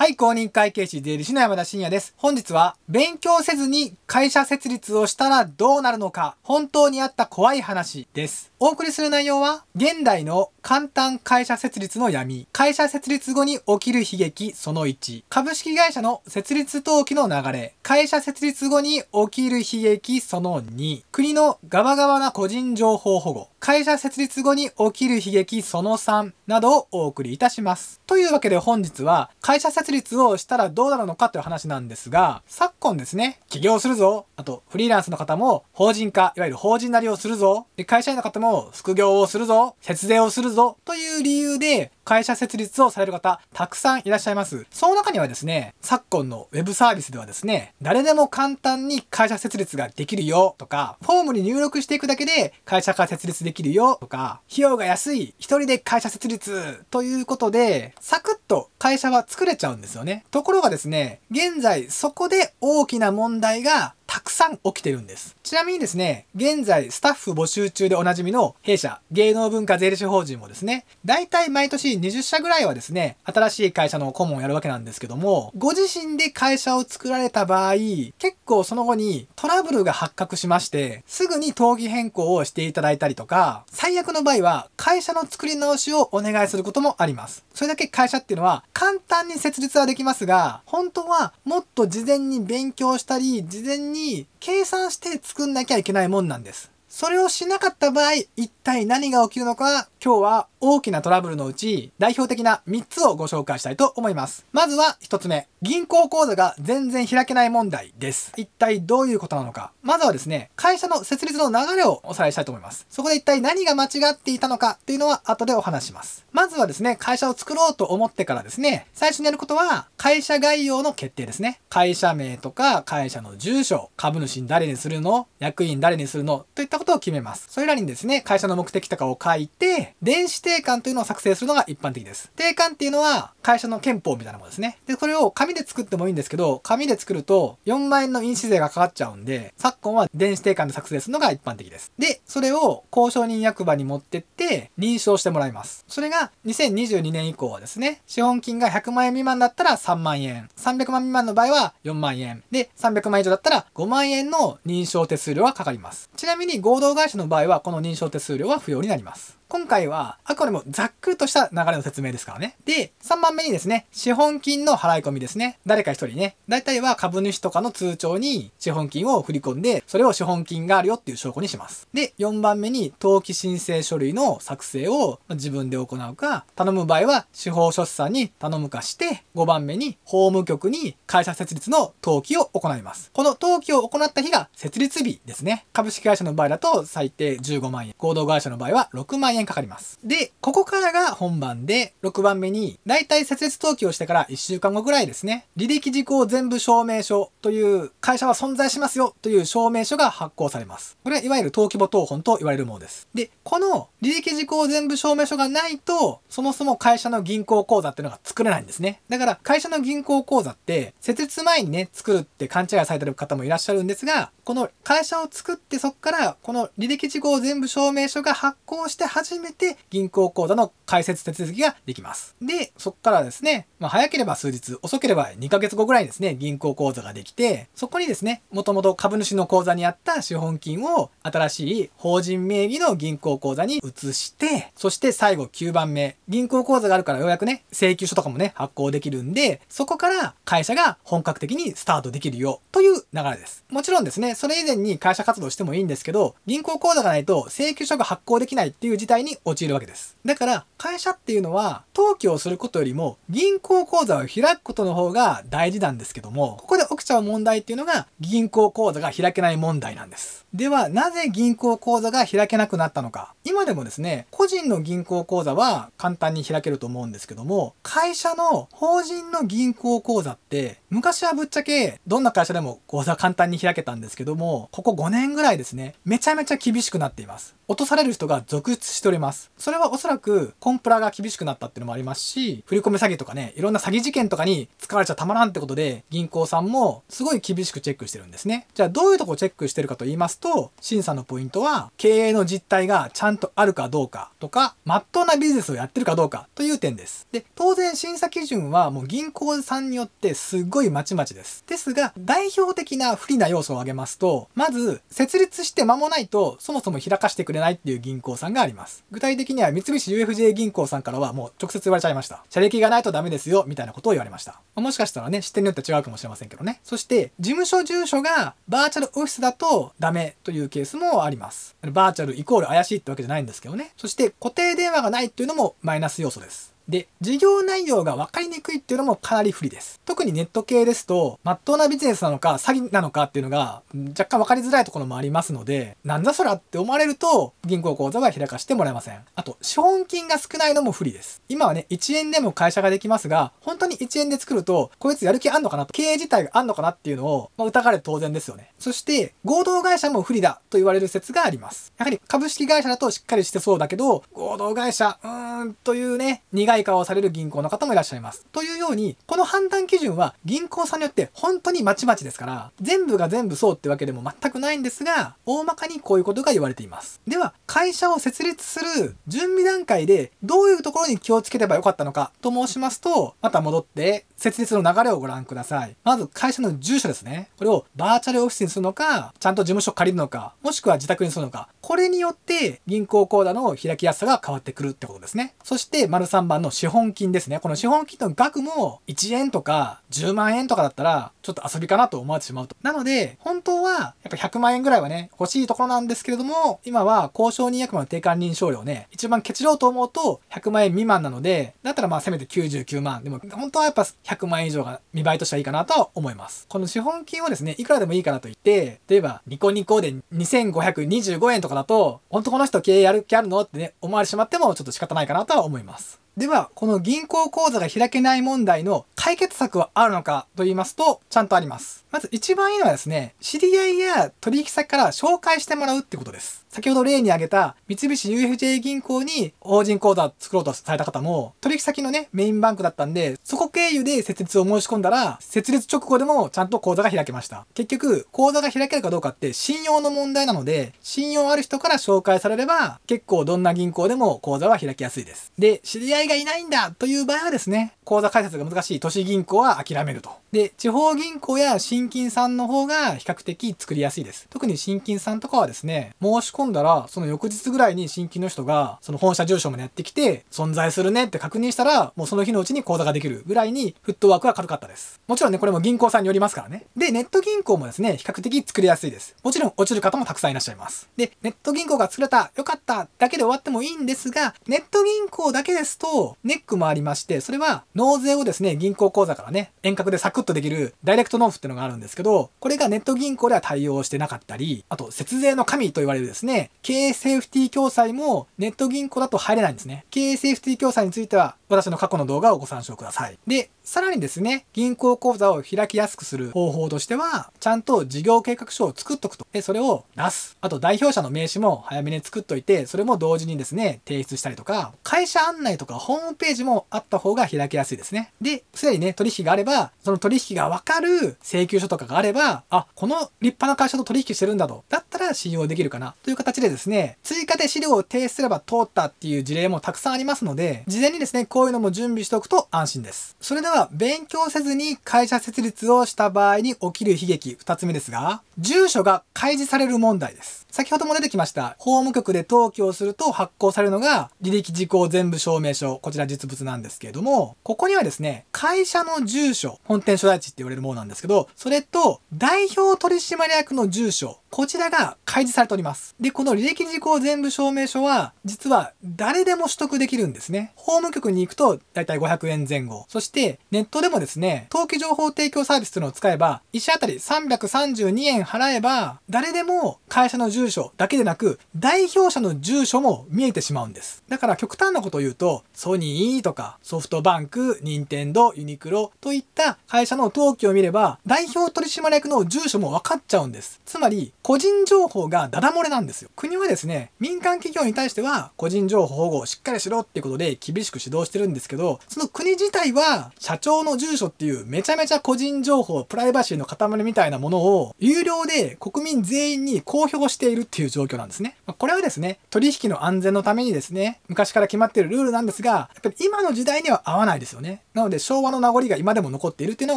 はい、公認会計士税理士の山田真也です。本日は、勉強せずに会社設立をしたらどうなるのか、本当にあった怖い話です。お送りする内容は、現代の簡単会社設立の闇、会社設立後に起きる悲劇その1、株式会社の設立登記の流れ、会社設立後に起きる悲劇その2、国のガバガバな個人情報保護、会社設立後に起きる悲劇その3などをお送りいたします。というわけで本日は、会社設立をしたらどうなるのかという話なんですが、昨今ですね、起業するぞ、あとフリーランスの方も法人化、いわゆる法人なりをするぞ、で会社員の方もも副業をするぞ、節税をするぞという理由で会社設立をされる方たくさんいらっしゃいます。その中にはですね、昨今の web サービスではですね、誰でも簡単に会社設立ができるよとか、フォームに入力していくだけで会社が設立できるよとか、費用が安い、一人で会社設立ということで、サクッと会社は作れちゃうんですよね。ところがですね、現在そこで大きな問題がたくさん起きてるんです。ちなみにですね、現在スタッフ募集中でおなじみの弊社、芸能文化税理士法人もですね、大体毎年20社ぐらいはですね、新しい会社の顧問をやるわけなんですけども、ご自身で会社を作られた場合、結構その後にトラブルが発覚しまして、すぐに登記変更をしていただいたりとか、最悪の場合は会社の作り直しをお願いすることもあります。それだけ会社っていうのは簡単に設立はできますが、本当はもっと事前に勉強したり、事前にに計算して作んなきゃいけないもんなんです。それをしなかった場合、一体何が起きるのか、今日は大きなトラブルのうち、代表的な3つをご紹介したいと思います。まずは1つ目、銀行口座が全然開けない問題です。一体どういうことなのか。まずはですね、会社の設立の流れをおさらいしたいと思います。そこで一体何が間違っていたのかっていうのは後でお話します。まずはですね、会社を作ろうと思ってからですね、最初にやることは、会社概要の決定ですね。会社名とか、会社の住所、株主に誰にするの、役員誰にするの、といったことを決めます。それらにですね、会社の目的とかを書いて、電子定款というのを作成するのが一般的です。定款っていうのは、会社の憲法みたいなものですね。で、これを紙で作ってもいいんですけど、紙で作ると4万円の印紙税がかかっちゃうんで、昨今は電子定款で作成するのが一般的です。で、それを交渉人役場に持ってって、認証してもらいます。それが2022年以降はですね、資本金が100万円未満だったら3万円、300万未満の場合は4万円、で、300万以上だったら5万円の認証手数料はかかります。ちなみに合同会社の場合はこの認証手数料は不要になります。今回はあくまでもざっくりとした流れの説明ですからね。で、3番目にですね、資本金の払い込みですね。誰か一人ね、大体は株主とかの通帳に資本金を振り込んで、それを資本金があるよっていう証拠にします。で、4番目に登記申請書類の作成を自分で行うか、頼む場合は司法書士さんに頼むかして、5番目に法務局に会社設立の登記を行います。この登記を行った日が設立日ですね。株式会社の場合だと最低15万円、合同会社の場合は6万円円かかります。で、ここからが本番で、6番目に、だいたい設立登記をしてから1週間後ぐらいですね、履歴事項全部証明書という会社は存在しますよという証明書が発行されます。これはいわゆる登記簿謄本と言われるものです。で、この履歴事項全部証明書がないと、そもそも会社の銀行口座っていうのが作れないんですね。だから会社の銀行口座って、設立前にね、作るって勘違いされてる方もいらっしゃるんですが、この会社を作ってそこからこの履歴事項全部証明書が発行して初めて銀行口座の開設手続きができます。で、そこからですね、まあ、早ければ数日、遅ければ2ヶ月後ぐらいにですね、銀行口座ができて、そこにですね、もともと株主の口座にあった資本金を新しい法人名義の銀行口座に移して、そして最後9番目、銀行口座があるからようやくね、請求書とかもね、発行できるんで、そこから会社が本格的にスタートできるよという流れです。もちろんですね、それ以前に会社活動してもいいんですけど、銀行口座がないと請求書が発行できないっていう事態に陥るわけです。だから、会社っていうのは、登記をすることよりも、銀行行口座を開くことの方が大事なんですけども、ここで起きちゃう問題っていうのが銀行口座が開けない問題なんです。では、なぜ銀行口座が開けなくなったのか。今でもですね、個人の銀行口座は簡単に開けると思うんですけども、会社の法人の銀行口座って昔はぶっちゃけ、どんな会社でも口座簡単に開けたんですけども、ここ5年ぐらいですね、めちゃめちゃ厳しくなっています。落とされる人が続出しております。それはおそらく、コンプラが厳しくなったっていうのもありますし、振り込め詐欺とかね、いろんな詐欺事件とかに使われちゃたまらんってことで、銀行さんもすごい厳しくチェックしてるんですね。じゃあどういうとこチェックしてるかと言いますと、審査のポイントは、経営の実態がちゃんとあるかどうかとか、まっとうなビジネスをやってるかどうかという点です。で、当然審査基準はもう銀行さんによってすっごいいまちまちです。ですが、代表的な不利な要素を挙げますと、まず、設立して間もないと、そもそも開かしてくれないっていう銀行さんがあります。具体的には三菱 UFJ 銀行さんからはもう直接言われちゃいました。車歴がないとダメですよ、みたいなことを言われました。もしかしたらね、視点によって違うかもしれませんけどね。そして、事務所住所がバーチャルオフィスだとダメというケースもあります。バーチャルイコール怪しいってわけじゃないんですけどね。そして、固定電話がないっていうのもマイナス要素です。で、事業内容が分かりにくいっていうのもかなり不利です。特にネット系ですと、まっとうなビジネスなのか、詐欺なのかっていうのが、若干分かりづらいところもありますので、なんだそらって思われると、銀行口座は開かしてもらえません。あと、資本金が少ないのも不利です。今はね、1円でも会社ができますが、本当に1円で作ると、こいつやる気あんのかなと、経営自体があんのかなっていうのを、まあ、疑われて当然ですよね。そして、合同会社も不利だと言われる説があります。やはり株式会社だとしっかりしてそうだけど、合同会社、うーん、というね、苦い外貨をされる銀行の方もいらっしゃいます。というように、この判断基準は銀行さんによって本当にまちまちですから、全部が全部そうってわけでも全くないんですが、大まかにこういうことが言われています。では、会社を設立する準備段階でどういうところに気をつければよかったのかと申しますと、また戻って設立の流れをご覧ください。まず会社の住所ですね。これをバーチャルオフィスにするのか、ちゃんと事務所借りるのか、もしくは自宅にするのか。これによって銀行口座の開きやすさが変わってくるってことですね。そして、丸3番の資本金ですね。この資本金の額も1円とか10万円とかだったら、ちょっと遊びかなと思われてしまうと。なので、本当はやっぱ100万円ぐらいはね、欲しいところなんですけれども、今は交渉人役満の定款認証料ね、一番ケチろうと思うと100万円未満なので、だったらまあせめて99万。でも本当はやっぱ100万円以上が見栄えとしてはいいかなとは思います。この資本金をですね、いくらでもいいかなと言って、例えばニコニコで2525円とかだと、ほんとこの人経営やる気あるのってね、思われてしまってもちょっと仕方ないかなとは思います。では、この銀行口座が開けない問題の解決策はあるのかと言いますと、ちゃんとあります。まず一番いいのはですね、知り合いや取引先から紹介してもらうってことです。先ほど例に挙げた三菱 UFJ 銀行に法人口座を作ろうとされた方も、取引先のね、メインバンクだったんで、そこ経由で設立を申し込んだら、設立直後でもちゃんと口座が開けました。結局、口座が開けるかどうかって信用の問題なので、信用ある人から紹介されれば、結構どんな銀行でも口座は開きやすいです。で、知り合いがいないんだという場合はですね、口座開設が難しい都市銀行は諦めると。で、地方銀行や新金さんの方が比較的作りやすいです。特に新金さんとかはですね、申し込込んだら、その翌日ぐらいに新規の人が、その本社住所までやってきて、存在するねって確認したら、もうその日のうちに口座ができるぐらいに、フットワークは軽かったです。もちろんね、これも銀行さんによりますからね。で、ネット銀行もですね、比較的作りやすいです。もちろん落ちる方もたくさんいらっしゃいます。で、ネット銀行が作れた、よかった、だけで終わってもいいんですが、ネット銀行だけですと、ネックもありまして、それは納税をですね、銀行口座からね、遠隔でサクッとできるダイレクト納付っていうのがあるんですけど、これがネット銀行では対応してなかったり、あと、節税の神と言われるですね、ね、経営セーフティー共済もネット銀行だと入れないんですね。経営セーフティー共済については、私の過去の動画をご参照ください。で、さらにですね、銀行口座を開きやすくする方法としては、ちゃんと事業計画書を作っとくと。で、それを出す。あと代表者の名刺も早めに作っといて、それも同時にですね、提出したりとか、会社案内とかホームページもあった方が開きやすいですね。で、すでにね、取引があれば、その取引がわかる請求書とかがあれば、あ、この立派な会社と取引してるんだと。だったら信用できるかな。という形でですね、追加で資料を提出すれば通ったっていう事例もたくさんありますので、事前にですね、こういうのも準備しておくと安心です。それではが勉強せずに会社設立をした場合に起きる悲劇2つ目ですが、住所が開示される問題です。先ほども出てきました、法務局で登記をすると発行されるのが履歴事項全部証明書、こちら実物なんですけれども、ここにはですね、会社の住所、本店所在地って言われるものなんですけど、それと代表取締役の住所、こちらが開示されております。で、この履歴事項全部証明書は、実は誰でも取得できるんですね。法務局に行くと、だいたい500円前後。そして、ネットでもですね、登記情報提供サービスというのを使えば、1社あたり332円払えば、誰でも会社の住所だけでなく、代表者の住所も見えてしまうんです。だから極端なことを言うと、ソニーとか、ソフトバンク、ニンテンド、ユニクロといった会社の登記を見れば、代表取締役の住所も分かっちゃうんです。つまり、個人情報がダダ漏れなんですよ。国はですね、民間企業に対しては個人情報保護をしっかりしろっていうことで厳しく指導してるんですけど、その国自体は社長の住所っていうめちゃめちゃ個人情報、プライバシーの塊みたいなものを有料で国民全員に公表しているっていう状況なんですね。まこれはですね、取引の安全のためにですね、昔から決まってるルールなんですが、やっぱり今の時代には合わないですよね。なので昭和の名残が今でも残っているっていうの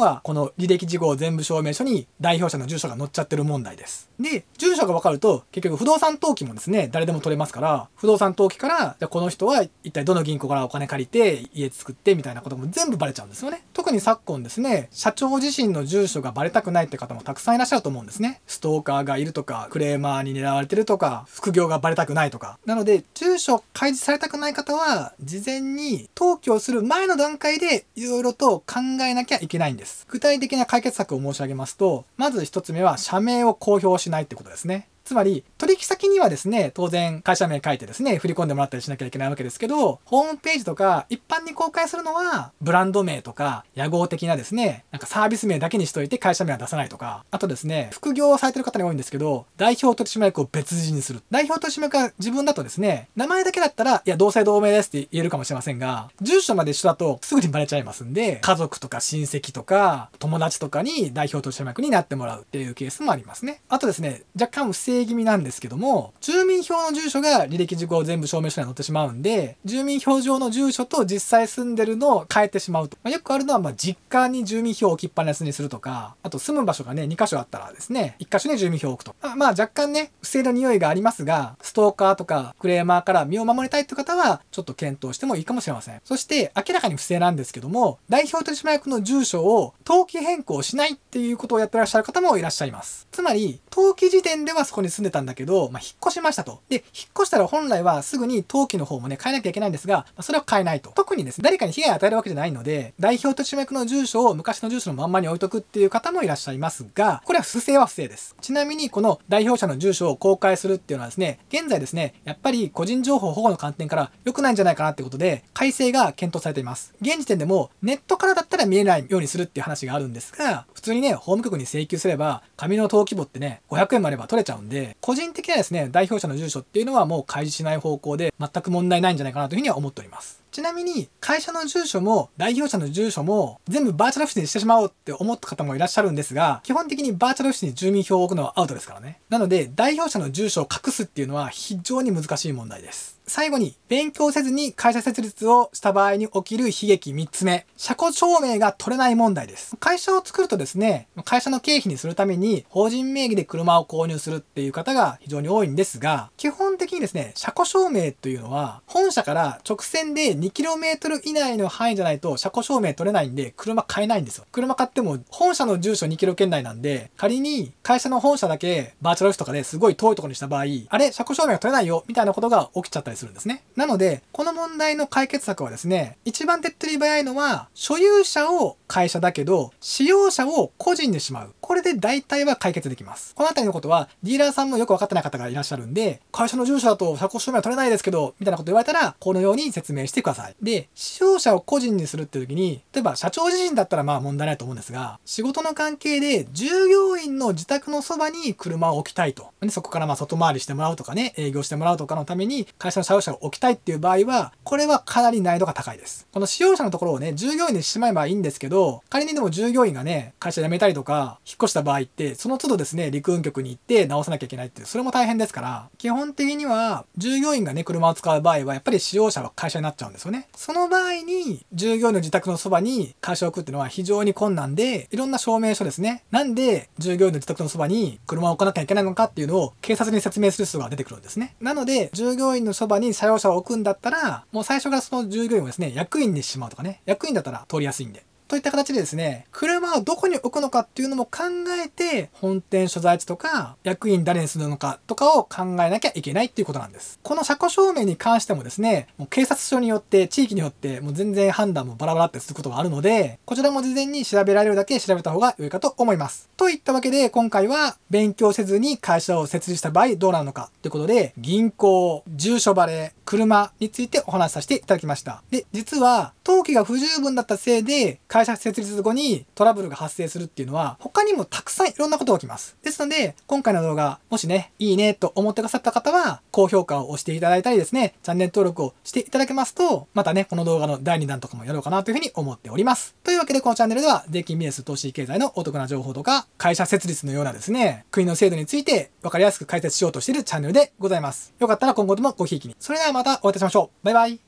が、この履歴事項全部証明書に代表者の住所が載っちゃってる問題です。で、住所が分かると、結局不動産登記もですね、誰でも取れますから、不動産登記から、じゃこの人は一体どの銀行からお金借りて、家作ってみたいなことも全部バレちゃうんですよね。特に昨今ですね、社長自身の住所がバレたくないって方もたくさんいらっしゃると思うんですね。ストーカーがいるとか、クレーマーに狙われてるとか、副業がバレたくないとか。なので、住所開示されたくない方は、事前に登記をする前の段階でいろいろと考えなきゃいけないんです。具体的な解決策を申し上げますと、まず一つ目は社名を公表しないってことですね。つまり、取引先にはですね、当然会社名書いてですね、振り込んでもらったりしなきゃいけないわけですけど、ホームページとか一般に公開するのは、ブランド名とか、野号的なですね、なんかサービス名だけにしといて会社名は出さないとか、あとですね、副業をされてる方に多いんですけど、代表取締役を別人にする。代表取締役は自分だとですね、名前だけだったら、いや、同姓同名ですって言えるかもしれませんが、住所まで一緒だとすぐにバレちゃいますんで、家族とか親戚とか、友達とかに代表取締役になってもらうっていうケースもありますね。あとですね、若干不正定気味なんですけども、住民票の住所が履歴事項全部証明書に載ってしまうんで、住民票上の住所と実際住んでるのを変えてしまうと。まあ、よくあるのは、ま実家に住民票を置きっぱなしにするとか、あと住む場所がね、2箇所あったらですね、1箇所に住民票を置くと。まあ、まあ、若干ね、不正の匂いがありますが、ストーカーとかクレーマーから身を守りたいという方は、ちょっと検討してもいいかもしれません。そして、明らかに不正なんですけども、代表取締役の住所を登記変更しないっていうことをやってらっしゃる方もいらっしゃいます。つまり、登記時点ではそこに住んでたんだけど、まあ、引っ越しましたと。で、引っ越したら本来はすぐに登記の方もね、変えなきゃいけないんですが、まあ、それは変えないと。特にですね、誰かに被害を与えるわけじゃないので、代表と主役の住所を昔の住所のまんまに置いとくっていう方もいらっしゃいますが、これは不正は不正です。ちなみに、この代表者の住所を公開するっていうのはですね、現在ですね、やっぱり個人情報保護の観点から良くないんじゃないかなってことで、改正が検討されています。現時点でも、ネットからだったら見えないようにするっていう話があるんですが、普通にね、法務局に請求すれば、紙の登記簿ってね、500円もあれば取れちゃうんで、で、個人的にはですね、代表者の住所っていうのはもう開示しない方向で全く問題ないんじゃないかなというふうには思っております。ちなみに、会社の住所も代表者の住所も全部バーチャルオフィスにしてしまおうって思った方もいらっしゃるんですが、基本的にバーチャルオフィスに住民票を置くのはアウトですからね。なので、代表者の住所を隠すっていうのは非常に難しい問題です。最後に、勉強せずに会社設立をした場合に起きる悲劇三つ目。車庫証明が取れない問題です。会社を作るとですね、会社の経費にするために、法人名義で車を購入するっていう方が非常に多いんですが、基本にですね、車庫証明というのは、本社から直線で 2km 以内の範囲じゃないと車庫証明取れないんで、車買えないんですよ。車買っても、本社の住所 2km 圏内なんで、仮に会社の本社だけバーチャルオフィスとかですごい遠いところにした場合、あれ、車庫証明が取れないよ、みたいなことが起きちゃったりするんですね。なので、この問題の解決策はですね、一番手っ取り早いのは、所有者を会社だけど、使用者を個人にしまう。これで大体は解決できます。この辺りのことは、ディーラーさんもよく分かってない方がいらっしゃるんで、会社の住所だと車庫証明は取れないですけど、みたいなこと言われたら、このように説明してください。で、使用者を個人にするって時に、例えば社長自身だったらまあ問題ないと思うんですが、仕事の関係で従業員の自宅のそばに車を置きたいと。でそこからまあ外回りしてもらうとかね、営業してもらうとかのために会社の社用車を置きたいっていう場合は、これはかなり難易度が高いです。この使用者のところをね、従業員にしまえばいいんですけど、仮にでも従業員がね、会社辞めたりとか、引っ越した場合って、その都度ですね、陸運局に行って直さなきゃいけないっていう、それも大変ですから、基本的には、従業員がね、車を使う場合は、やっぱり使用者は会社になっちゃうんですよね。その場合に、従業員の自宅のそばに会社を置くっていうのは非常に困難で、いろんな証明書ですね。なんで、従業員の自宅のそばに車を置かなきゃいけないのかっていうのを、警察に説明する人が出てくるんですね。なので、従業員のそばに車用車を置くんだったら、もう最初からその従業員をですね、役員にしまうとかね、役員だったら通りやすいんで。といった形でですね、車をどこに置くのかっていうのも考えて、本店所在地とか、役員誰にするのかとかを考えなきゃいけないっていうことなんです。この車庫証明に関してもですね、もう警察署によって、地域によって、もう全然判断もバラバラってすることがあるので、こちらも事前に調べられるだけ調べた方が良いかと思います。といったわけで、今回は、勉強せずに会社を設立した場合どうなるのかってことで、銀行、住所バレ、ー、車についてお話しさせていただきました。で、実は、登記が不十分だったせいで、会社設立後にトラブルが発生するっていうのは、他にもたくさんいろんなことが起きます。ですので、今回の動画、もしね、いいねと思ってくださった方は、高評価を押していただいたりですね、チャンネル登録をしていただけますと、またね、この動画の第2弾とかもやろうかなというふうに思っております。というわけで、このチャンネルでは、税金ビジネス投資経済のお得な情報とか、会社設立のようなですね、国の制度について分かりやすく解説しようとしているチャンネルでございます。よかったら今後ともごひいきに。それではまたお会いいたしましょう。バイバイ。